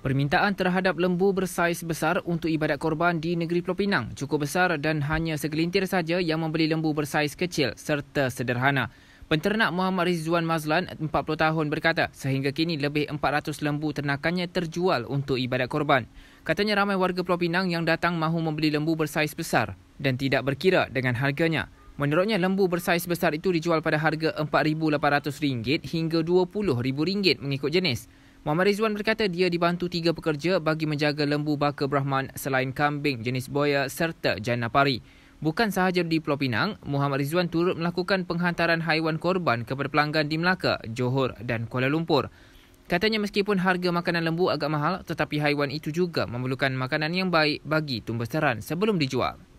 Permintaan terhadap lembu bersaiz besar untuk ibadat korban di negeri Pulau Pinang cukup besar dan hanya segelintir saja yang membeli lembu bersaiz kecil serta sederhana. Penternak Muhammad Rizwan Mazlan, 40 tahun berkata, sehingga kini lebih 400 lembu ternakannya terjual untuk ibadat korban. Katanya ramai warga Pulau Pinang yang datang mahu membeli lembu bersaiz besar dan tidak berkira dengan harganya. Menurutnya, lembu bersaiz besar itu dijual pada harga RM4,800 hingga RM20,000 mengikut jenis. Muhammad Rizwan berkata dia dibantu tiga pekerja bagi menjaga lembu baka Brahman selain kambing jenis boya serta janapari. Bukan sahaja di Pulau Pinang, Muhammad Rizwan turut melakukan penghantaran haiwan korban kepada pelanggan di Melaka, Johor dan Kuala Lumpur. Katanya meskipun harga makanan lembu agak mahal, tetapi haiwan itu juga memerlukan makanan yang baik bagi tumbesaran sebelum dijual.